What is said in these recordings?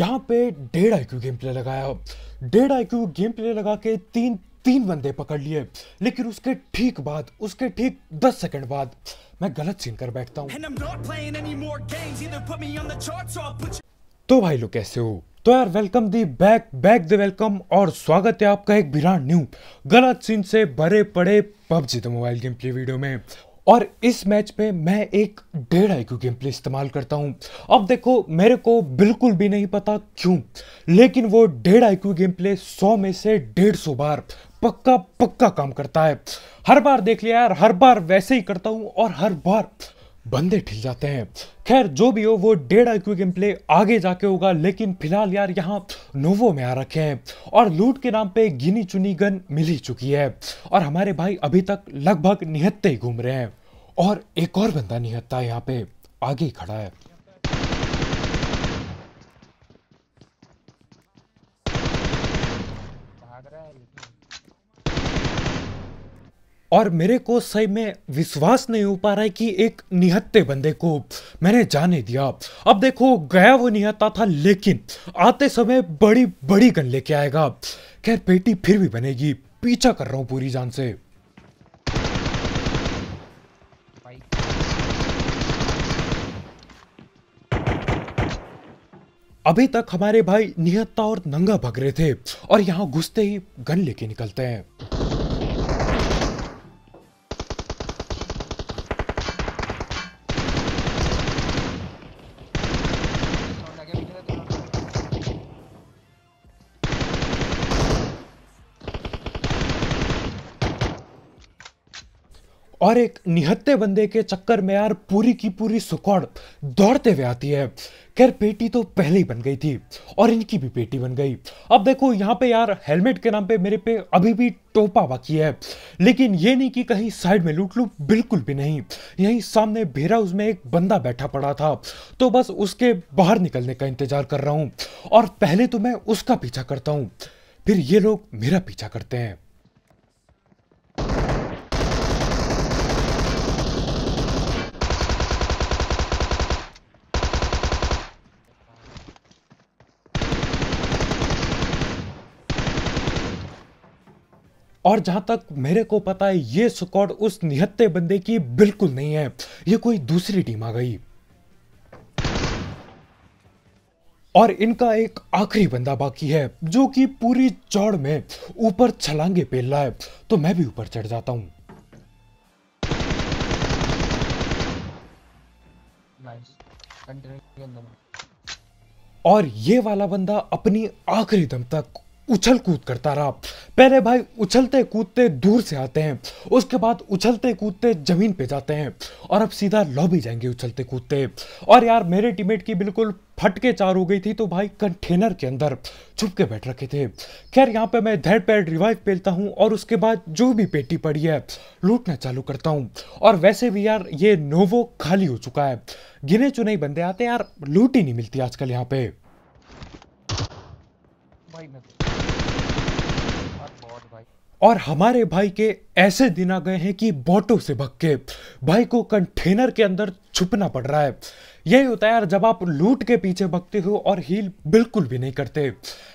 यहाँ पे डेढ़ आई क्यू गेम प्ले लगाया डेढ़ आई गेम प्ले लगा के तीन तीन बंदे पकड़ लिए लेकिन उसके ठीक बाद उसके ठीक दस सेकंड बाद मैं गलत सीन कर बैठता हूँ तो भाई लोग कैसे हो तो यार welcome the back back the welcome और स्वागत है आपका एक बिरा न्यू गलत सीन से भरे पड़े PUBG the mobile game play video में और इस मैच में मैं एक डेढ़ आई क्यू गेम प्ले इस्तेमाल करता हूँ अब देखो मेरे को बिल्कुल भी नहीं पता क्यों लेकिन वो डेढ़ आई क्यू गेम प्ले सौ में से डेढ़ सौ बार पक्का पक्का काम करता है हर बार देख लिया यार हर बार वैसे ही करता हूँ और हर बार बंदे ठिल जाते हैं खैर जो भी हो वो डेढ़ आई गेम प्ले आगे जाके होगा लेकिन फिलहाल यार यहाँ नोवो में आ रखे हैं और लूट के नाम पे गिनी चुनी गन मिल ही चुकी है और हमारे भाई अभी तक लगभग निहत्ते ही घूम रहे हैं और एक और बंदा निहत्ता यहाँ पे आगे खड़ा है और मेरे को सही में विश्वास नहीं हो पा रहा है कि एक निहत्ते बंदे को मैंने जाने दिया अब देखो गया वो निहत्ता था लेकिन आते समय बड़ी बड़ी गन लेके आएगा खैर बेटी फिर भी बनेगी पीछा कर रहा हूं पूरी जान से अभी तक हमारे भाई निहत्ता और नंगा भग रहे थे और यहां घुसते ही गन लेके निकलते हैं और एक निहत्ते बंदे के चक्कर में यार पूरी की पूरी सुकौड़ दौड़ते हुए आती है खैर पेटी तो पहले ही बन गई थी और इनकी भी पेटी बन गई अब देखो यहाँ पे यार हेलमेट के नाम पे मेरे पे अभी भी टोपा बाकी है लेकिन ये नहीं कि कहीं साइड में लूट लूँ बिल्कुल भी नहीं यहीं सामने भेरा उसमें एक बंदा बैठा पड़ा था तो बस उसके बाहर निकलने का इंतजार कर रहा हूँ और पहले तो मैं उसका पीछा करता हूँ फिर ये लोग मेरा पीछा करते हैं और जहां तक मेरे को पता है ये स्कॉट उस निहत्ते बंदे की बिल्कुल नहीं है ये कोई दूसरी टीम आ गई और इनका एक आखिरी बंदा बाकी है जो कि पूरी चौड़ में ऊपर छलांगे पेल रहा है तो मैं भी ऊपर चढ़ जाता हूं और ये वाला बंदा अपनी आखिरी दम तक उछल कूद करता रहा पहले भाई उछलते कूदते दूर से आते हैं उसके बाद उछलते कूदते ज़मीन पे जाते हैं और अब सीधा लॉबी जाएंगे उछलते कूदते और यार मेरे टीमेट की बिल्कुल फट के चार हो गई थी तो भाई कंटेनर के अंदर छुप के बैठ रखे थे खैर यहाँ पे मैं धैड पैड रिवाइव पेलता हूँ और उसके बाद जो भी पेटी पड़ी है लूटना चालू करता हूँ और वैसे भी यार ये नोवो खाली हो चुका है गिने चुने बंदे आते यार लूट ही नहीं मिलती आजकल यहाँ पे भाई और हमारे भाई के ऐसे दिन आ गए हैं कि बोटों से भक्के भाई को कंटेनर के अंदर छुपना पड़ रहा है यही होता है यार जब आप लूट के पीछे भगते हो और हील बिल्कुल भी नहीं करते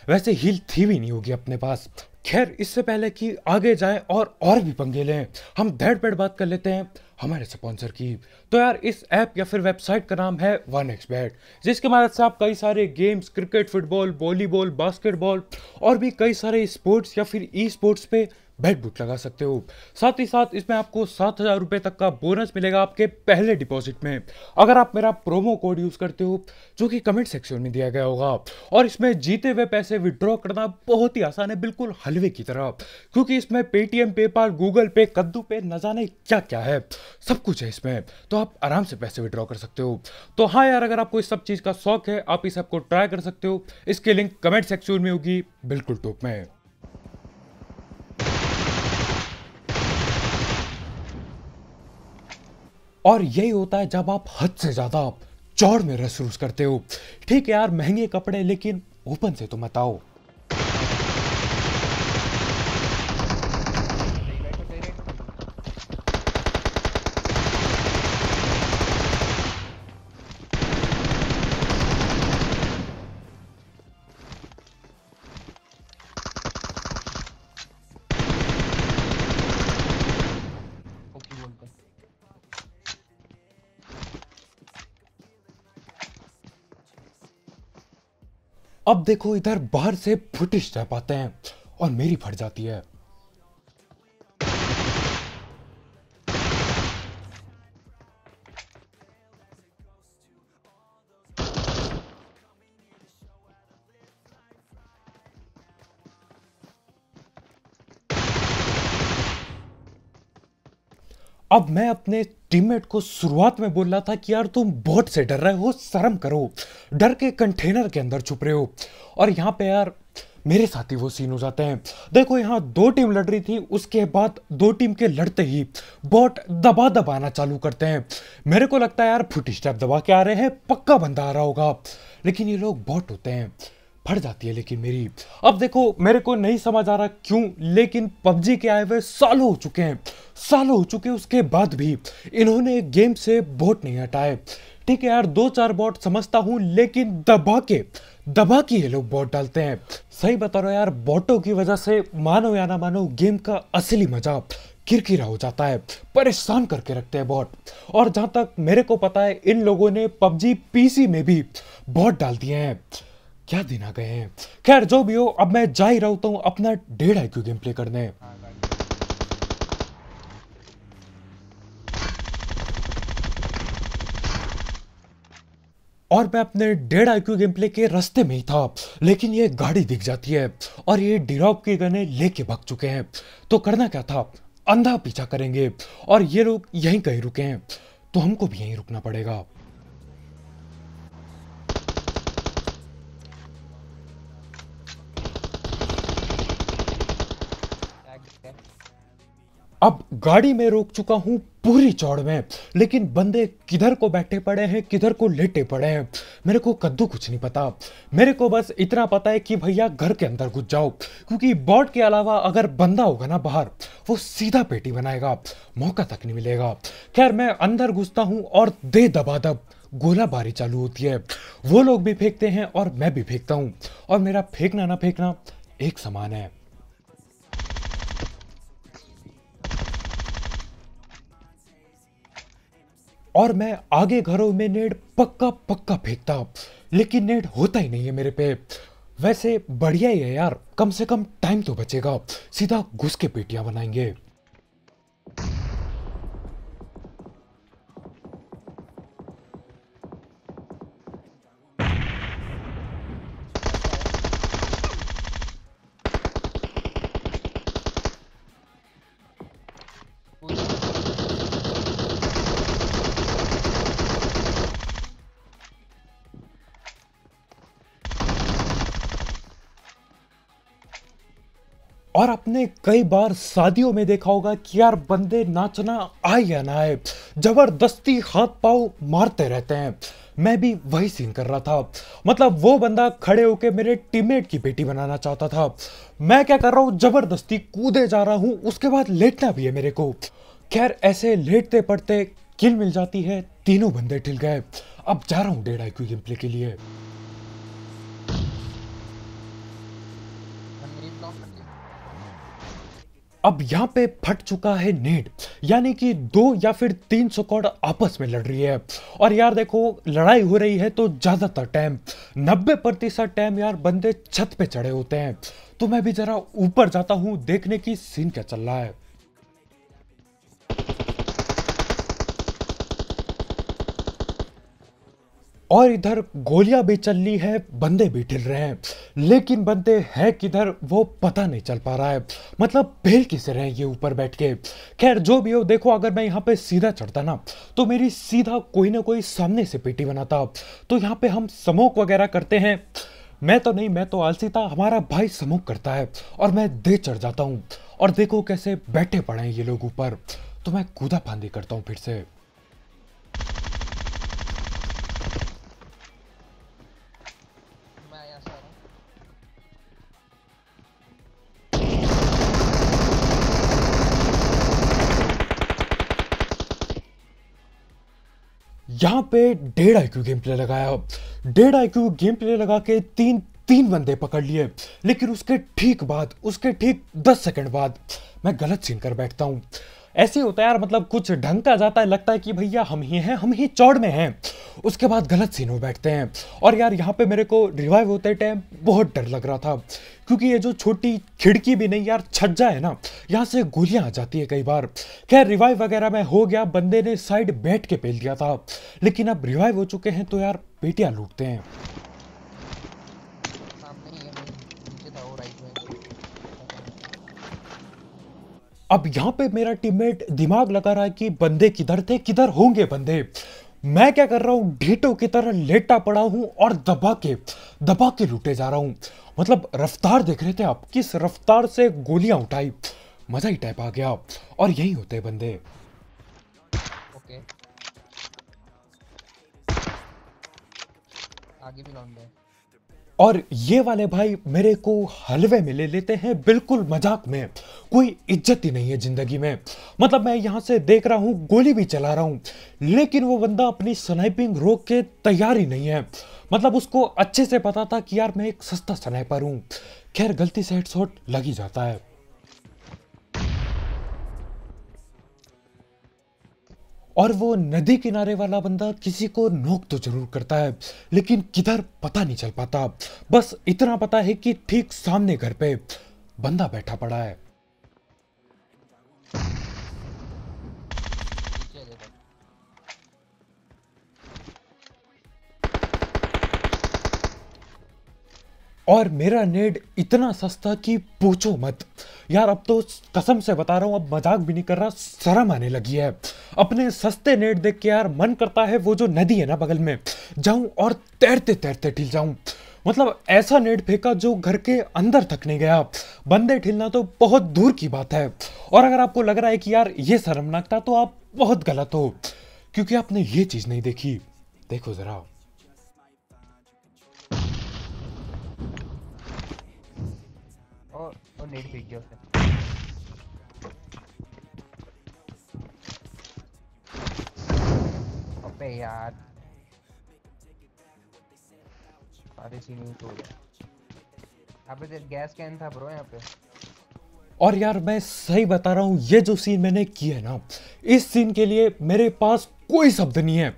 वैसे हील थी भी नहीं होगी अपने पास खैर इससे पहले कि आगे जाएं और और भी पंगे लें हम धैड़ पेड़ बात कर लेते हैं हमारे स्पॉन्सर की तो यार इस ऐप या फिर वेबसाइट का नाम है वन एक्स बैट जिसके मदद से आप कई सारे games cricket football volleyball basketball और भी कई सारे स्पोर्ट्स या फिर ई स्पोर्ट्स पे बेड बूट लगा सकते हो साथ ही साथ इसमें आपको सात हज़ार रुपए तक का बोनस मिलेगा आपके पहले डिपॉजिट में अगर आप मेरा प्रोमो कोड यूज़ करते हो जो कि कमेंट सेक्शन में दिया गया होगा और इसमें जीते हुए पैसे विड्रॉ करना बहुत ही आसान है बिल्कुल हलवे की तरह क्योंकि इसमें पेटीएम पेपाल गूगल पे कद्दू पे न जाने क्या क्या है सब कुछ है इसमें तो आप आराम से पैसे विड्रॉ कर सकते हो तो हाँ यार अगर आपको इस सब चीज़ का शौक है आप इस ऐप को ट्राई कर सकते हो इसके लिंक कमेंट सेक्शन में होगी बिल्कुल टॉप में और यही होता है जब आप हद से ज़्यादा चौड़ में रस करते हो ठीक है यार महंगे कपड़े लेकिन ओपन से तो बताओ अब देखो इधर बाहर से फुटिश रह पाते हैं और मेरी फट जाती है अब मैं अपने टीममेट को शुरुआत में बोल रहा था कि यार तुम बहुत से डर रहे हो शर्म करो डर के कंटेनर के अंदर छुप रहे हो और यहाँ पे यार मेरे साथ ही वो सीन हो जाते हैं देखो यहाँ दो टीम लड़ रही थी उसके बाद दो टीम के लड़ते ही बॉट दबा दबाना चालू करते हैं मेरे को लगता है यार फुट स्टेप दबा के आ रहे हैं पक्का बंदा आ रहा होगा लेकिन ये लोग बॉट होते हैं फट जाती है लेकिन मेरी अब देखो मेरे को नहीं समझ आ रहा क्यों लेकिन पबजी के आए हुए सालों हो चुके हैं सालों हो चुके उसके बाद भी इन्होंने गेम से बोट नहीं हटाए ठीक है यार दो चार बोट समझता हूँ लेकिन दबा के दबा के ये लोग बोट डालते हैं सही बता रहा यार बोटों की वजह से मानो या ना मानो गेम का असली मजा किरकिरा हो जाता है परेशान करके रखते हैं बॉट और जहां तक मेरे को पता है इन लोगों ने पबजी पीसी में भी बॉट डाल दिए हैं क्या दिन आ गए हैं खैर जो भी हो अब मैं जा ही रहा हूँ अपना डेढ़ आई क्यू गेम प्ले करने और मैं अपने डेढ़ आई क्यू गेम प्ले के रास्ते में ही था लेकिन ये गाड़ी दिख जाती है और ये डिरोप के गने लेके भाग चुके हैं तो करना क्या था अंधा पीछा करेंगे और ये लोग यहीं कहीं रुके हैं तो हमको भी यहीं रुकना पड़ेगा अब गाड़ी में रोक चुका हूं पूरी चौड़ में लेकिन बंदे किधर को बैठे पड़े हैं किधर को लेटे पड़े हैं मेरे को कद्दू कुछ नहीं पता मेरे को बस इतना पता है कि भैया घर के अंदर घुस जाओ क्योंकि बॉट के अलावा अगर बंदा होगा ना बाहर वो सीधा पेटी बनाएगा मौका तक नहीं मिलेगा खैर मैं अंदर घुसता हूँ और दे दबा दब गोलाबारी चालू होती है वो लोग भी फेंकते हैं और मैं भी फेंकता हूँ और मेरा फेंकना ना फेंकना एक समान है और मैं आगे घरों में नेट पक्का पक्का फेंकता लेकिन नेट होता ही नहीं है मेरे पे वैसे बढ़िया ही है यार कम से कम टाइम तो बचेगा सीधा घुस के पेटियां बनाएंगे और आपने कई बार शादियों में देखा होगा कि यार बंदे नाचना आए या ना आए जबरदस्ती हाथ पाँव मारते रहते हैं मैं भी वही सीन कर रहा था मतलब वो बंदा खड़े होके मेरे टीममेट की बेटी बनाना चाहता था मैं क्या कर रहा हूँ जबरदस्ती कूदे जा रहा हूँ उसके बाद लेटना भी है मेरे को खैर ऐसे लेटते पड़ते किल मिल जाती है तीनों बंदे ठिल गए अब जा रहा हूँ डेढ़ आई क्यू गेम प्ले के लिए अब यहाँ पे फट चुका है नेट यानी कि दो या फिर तीन सौ कॉड आपस में लड़ रही है और यार देखो लड़ाई हो रही है तो ज़्यादातर टाइम नब्बे प्रतिशत टाइम यार बंदे छत पे चढ़े होते हैं तो मैं भी ज़रा ऊपर जाता हूँ देखने की सीन क्या चल रहा है और इधर गोलियां भी चल रही है बंदे भी ढिल रहे हैं लेकिन बंदे हैं किधर वो पता नहीं चल पा रहा है मतलब भेल किसे रहे ये ऊपर बैठ के खैर जो भी हो देखो अगर मैं यहाँ पे सीधा चढ़ता ना तो मेरी सीधा कोई ना कोई सामने से पेटी बनाता तो यहाँ पे हम समोक वगैरह करते हैं मैं तो नहीं मैं तो आलसी था हमारा भाई समोक करता है और मैं दे चढ़ जाता हूँ और देखो कैसे बैठे पड़े हैं ये लोग ऊपर तो मैं कूदा फांदी करता हूँ फिर से यहाँ पे डेढ़ आई क्यू गेम प्ले लगाया डेढ़ आई क्यू गेम प्ले लगा के तीन तीन बंदे पकड़ लिए लेकिन उसके ठीक बाद उसके ठीक दस सेकंड बाद मैं गलत सीन कर बैठता हूँ ऐसे होता है यार मतलब कुछ ढंग का जाता है लगता है कि भैया हम ही हैं हम ही चौड़ में हैं उसके बाद गलत सीन में बैठते हैं और यार यहाँ पे मेरे को रिवाइव होते टाइम बहुत डर लग रहा था क्योंकि ये जो छोटी खिड़की भी नहीं यार छज्जा है ना यहाँ से गोलियाँ आ जाती है कई बार खैर रिवाइव वगैरह में हो गया बंदे ने साइड बैठ के पेल दिया था लेकिन अब रिवाइव हो चुके हैं तो यार पेटियाँ लूटते हैं तो अब यहाँ पे मेरा टीममेट दिमाग लगा रहा है कि बंदे किधर थे किधर होंगे बंदे मैं क्या कर रहा हूँ ढेटो की तरह लेटा पड़ा हूँ और दबा के दबा के लूटे जा रहा हूँ मतलब रफ्तार देख रहे थे आप किस रफ्तार से गोलियां उठाई मजा ही टाइप आ गया और यही होते हैं बंदे okay. आगे भी लौंडे और ये वाले भाई मेरे को हलवे में ले लेते हैं बिल्कुल मजाक में कोई इज्जत ही नहीं है ज़िंदगी में मतलब मैं यहाँ से देख रहा हूँ गोली भी चला रहा हूँ लेकिन वो बंदा अपनी स्नाइपिंग रोक के तैयार ही नहीं है मतलब उसको अच्छे से पता था कि यार मैं एक सस्ता स्नाइपर हूँ खैर गलती से हेडशॉट लग ही जाता है और वो नदी किनारे वाला बंदा किसी को नोक तो जरूर करता है लेकिन किधर पता नहीं चल पाता बस इतना पता है कि ठीक सामने घर पे बंदा बैठा पड़ा है और मेरा नेट इतना सस्ता कि पूछो मत यार अब तो कसम से बता रहा हूँ अब मजाक भी नहीं कर रहा शर्म आने लगी है अपने सस्ते नेट देख के यार मन करता है वो जो नदी है ना बगल में जाऊँ और तैरते तैरते ठिल जाऊँ मतलब ऐसा नेट फेंका जो घर के अंदर तक नहीं गया बंदे ठिलना तो बहुत दूर की बात है और अगर आपको लग रहा है कि यार ये शर्मनाक था तो आप बहुत गलत हो क्योंकि आपने ये चीज़ नहीं देखी देखो ज़रा वो नेट फेंक उसने अबे यार गैस कैन था ब्रो यहाँ पे और यार मैं सही बता रहा हूँ ये जो सीन मैंने किया है ना इस सीन के लिए मेरे पास कोई शब्द नहीं है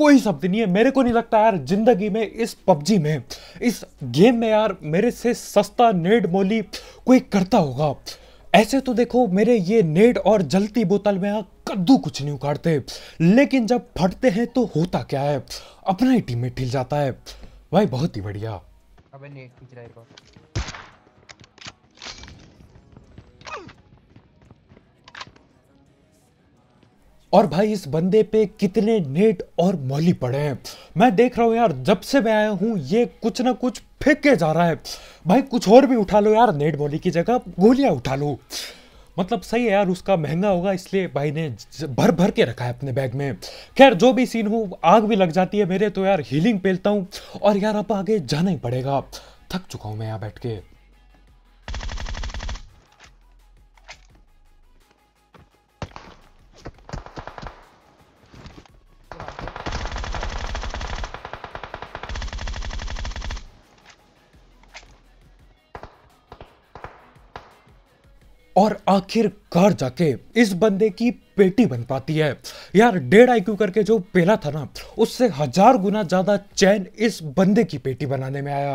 कोई शब्द नहीं है मेरे को नहीं लगता यार जिंदगी में इस पबजी में इस गेम में यार मेरे से सस्ता नेड मोली कोई करता होगा ऐसे तो देखो मेरे ये नेड और जलती बोतल में यहाँ कद्दू कुछ नहीं उखाड़ते लेकिन जब फटते हैं तो होता क्या है अपना ही टीम में ठिल जाता है भाई बहुत ही बढ़िया अबे नेट और भाई इस बंदे पे कितने नेट और मौली पड़े हैं मैं देख रहा हूँ यार जब से मैं आया हूँ ये कुछ ना कुछ फेंक के जा रहा है भाई कुछ और भी उठा लो यार नेट मौली की जगह गोलियाँ उठा लो मतलब सही है यार उसका महंगा होगा इसलिए भाई ने भर भर के रखा है अपने बैग में खैर जो भी सीन हो आग भी लग जाती है मेरे तो यार हीलिंग पेलता हूँ और यार अब आगे जाना ही पड़ेगा थक चुका हूँ मैं यहाँ बैठ के और आखिर घर जाके इस बंदे की पेटी बन पाती है यार डेढ़ आईक्यू करके जो पहला था ना उससे हजार गुना ज़्यादा चैन इस बंदे की पेटी बनाने में आया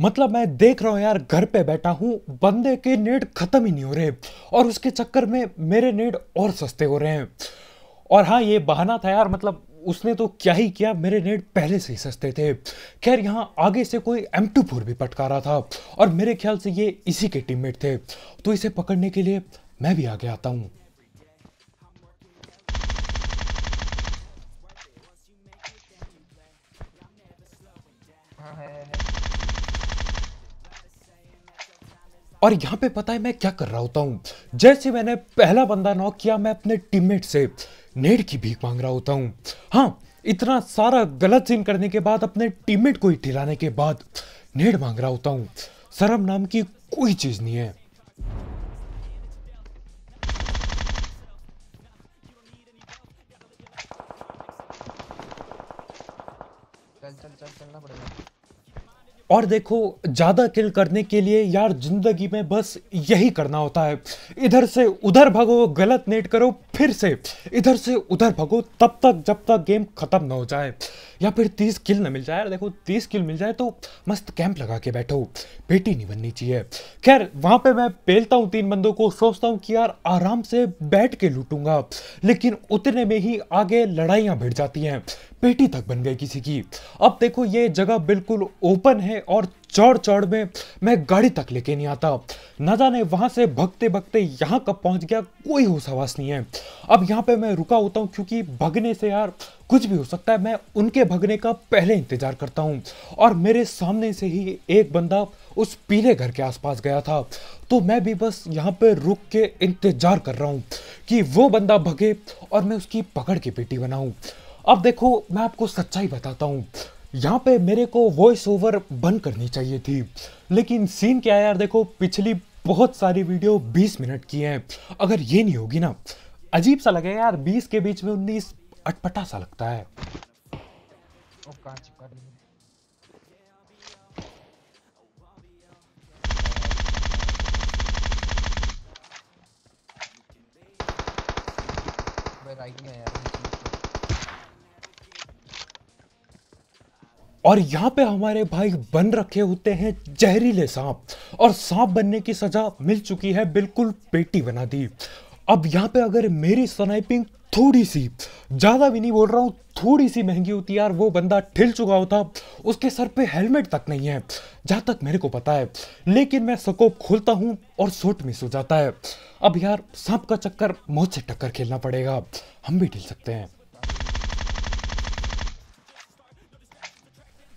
मतलब मैं देख रहा हूँ यार घर पे बैठा हूँ बंदे के नेट खत्म ही नहीं हो रहे और उसके चक्कर में मेरे नेट और सस्ते हो रहे हैं और हाँ ये बहाना था यार मतलब उसने तो क्या ही किया मेरे नेट पहले से ही सस्ते थे खैर यहाँ आगे से कोई एम टू फोर भी पटकारा था और मेरे ख्याल से ये इसी के टीममेट थे तो इसे पकड़ने के लिए मैं भी आगे आता हूँ और यहाँ पे पता है मैं क्या कर रहा होता हूँ जैसे मैंने पहला बंदा नॉक किया मैं अपने टीममेट से नेड की भीख मांग रहा होता हूँ हाँ इतना सारा गलत सीन करने के बाद अपने टीममेट को ही ठिलाने के बाद नेड मांग रहा होता हूँ शर्म नाम की कोई चीज़ नहीं है और देखो ज़्यादा किल करने के लिए यार ज़िंदगी में बस यही करना होता है इधर से उधर भागो गलत नेट करो फिर से इधर से उधर भागो तब तक जब तक गेम ख़त्म ना हो जाए या फिर तीस किल ना मिल जाए यार देखो तीस किल मिल जाए तो मस्त कैंप लगा के बैठो बेटी नहीं बननी चाहिए खैर वहाँ पे मैं पेलता हूँ तीन बंदों को सोचता हूँ कि यार आराम से बैठ के लूटूंगा लेकिन उतने में ही आगे लड़ाइयाँ भिड़ जाती हैं पेटी तक बन गई किसी की अब देखो ये जगह बिल्कुल ओपन है और चौड़ चौड़ में मैं गाड़ी तक लेके नहीं आता न जाने वहाँ से भगते भगते यहाँ कब पहुँच गया कोई होश हवास नहीं है अब यहाँ पे मैं रुका होता हूँ क्योंकि भगने से यार कुछ भी हो सकता है मैं उनके भगने का पहले इंतज़ार करता हूँ और मेरे सामने से ही एक बंदा उस पीले घर के आसपास गया था तो मैं भी बस यहाँ पे रुक के इंतज़ार कर रहा हूँ कि वो बंदा भगे और मैं उसकी पकड़ की बेटी बनाऊँ अब देखो मैं आपको सच्चाई बताता हूँ यहाँ पे मेरे को वॉइस ओवर बंद करनी चाहिए थी लेकिन सीन क्या है यार देखो पिछली बहुत सारी वीडियो 20 मिनट की हैं अगर ये नहीं होगी ना अजीब सा लगे यार 20 के बीच में उन्नीस अटपटा सा लगता है राइट में यार और यहाँ पे हमारे भाई बन रखे होते हैं जहरीले सांप और सांप बनने की सजा मिल चुकी है बिल्कुल पेटी बना दी अब यहाँ पे अगर मेरी स्नाइपिंग थोड़ी सी ज़्यादा भी नहीं बोल रहा हूँ थोड़ी सी महंगी होती यार वो बंदा ठिल चुका होता उसके सर पे हेलमेट तक नहीं है जहाँ तक मेरे को पता है लेकिन मैं सकोप खोलता हूँ और सोट मिस हो जाता है अब यार सांप का चक्कर मौत से टक्कर खेलना पड़ेगा हम भी ढिल सकते हैं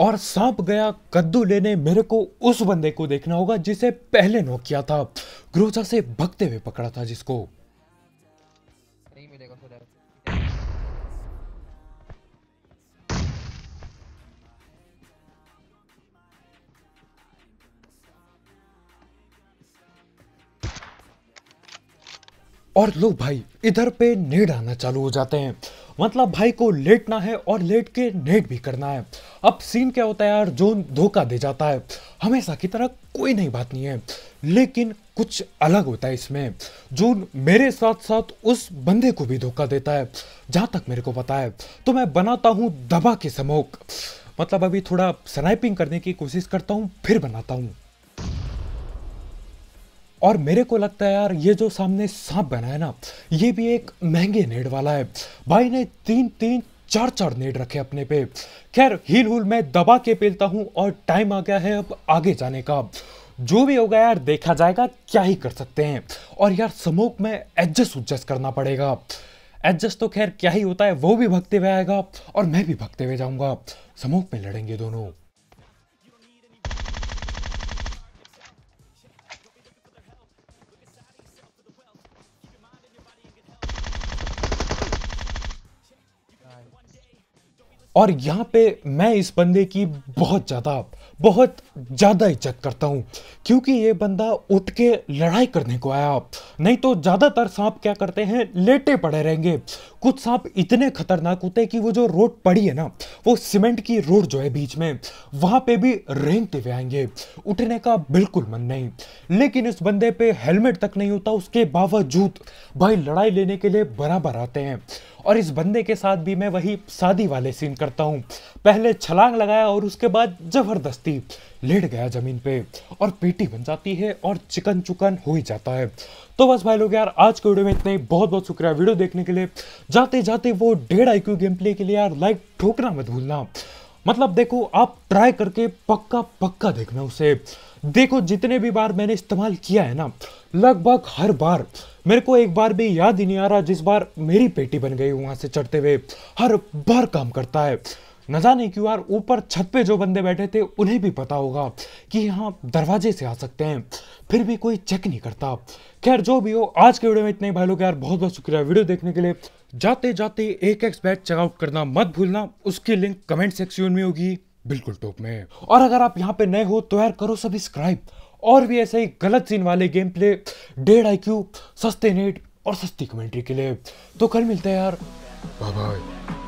और सांप गया कद्दू लेने मेरे को उस बंदे को देखना होगा जिसे पहले नोक किया था ग्रोजा से भगते हुए पकड़ा था जिसको तो और लो भाई इधर पे नेट आना चालू हो जाते हैं मतलब भाई को लेटना है और लेट के नेट भी करना है अब सीन क्या होता है यार जोन धोखा दे जाता है हमेशा की तरह कोई नई बात नहीं है लेकिन कुछ अलग होता है इसमें जोन मेरे साथ साथ उस बंदे को भी धोखा देता है जहाँ तक मेरे को पता है तो मैं बनाता हूँ दबा के समोक मतलब अभी थोड़ा स्नाइपिंग करने की कोशिश करता हूँ फिर बनाता हूँ और मेरे को लगता है यार ये जो सामने सांप बना है ना ये भी एक महंगे नेड़ वाला है भाई ने तीन तीन चार चार नेड रखे अपने पे खैर हील हुल मैं दबा के पेलता हूँ और टाइम आ गया है अब आगे जाने का जो भी होगा यार देखा जाएगा क्या ही कर सकते हैं और यार समोक में एडजस्ट उडजस्ट करना पड़ेगा एडजस्ट तो खैर क्या ही होता है वो भी भगते हुए आएगा और मैं भी भगते हुए जाऊंगा समोक में लड़ेंगे दोनों और यहाँ पे मैं इस बंदे की बहुत ज़्यादा बहुत ज़्यादा इज्जत करता हूँ क्योंकि ये बंदा उठ के लड़ाई करने को आया नहीं तो ज़्यादातर सांप क्या करते हैं लेटे पड़े रहेंगे कुछ सांप इतने खतरनाक होते हैं कि वो जो रोड पड़ी है ना वो सीमेंट की रोड जो है बीच में वहाँ पे भी रेंगते हुए आएंगे उठने का बिल्कुल मन नहीं लेकिन इस बंदे पे हेलमेट तक नहीं होता उसके बावजूद भाई लड़ाई लेने के लिए बराबर आते हैं और इस बंदे के साथ भी मैं वही शादी वाले सीन करता हूँ पहले छलांग लगाया और उसके बाद जबरदस्ती लेट गया ज़मीन पे और पेटी बन जाती है और चिकन चुकन हो ही जाता है तो बस भाई लोग यार आज के वीडियो में इतने बहुत बहुत शुक्रिया वीडियो देखने के लिए जाते जाते वो डेढ़ आई गेम प्ले के लिए यार लाइक ठोकना मत भूलना मतलब देखो आप ट्राई करके पक्का पक्का देखना उसे देखो जितने भी बार मैंने इस्तेमाल किया है ना लगभग हर बार मेरे को एक बार भी याद ही नहीं आ रहा जिस बार मेरी पेटी बन गई वहां से चढ़ते हुए हर बार काम करता है न जाने क्यों यार ऊपर छत पे जो बंदे बैठे थे उन्हें भी पता होगा कि यहाँ दरवाजे से आ सकते हैं फिर भी कोई चेक नहीं करता खैर जो भी हो आज के वीडियो में इतने भाई लोग यार बहुत बहुत शुक्रिया वीडियो देखने के लिए जाते जाते एक एक्स बैट चेकआउट करना मत भूलना उसकी लिंक कमेंट सेक्शन में होगी बिल्कुल टॉप में और अगर आप यहाँ पे नए हो तो यार करो सब्सक्राइब और भी ऐसे ही गलत सीन वाले गेम प्ले डेढ़ आई सस्ते नेट और सस्ती कमेंट्री के लिए तो कल मिलते हैं यार बाय बाय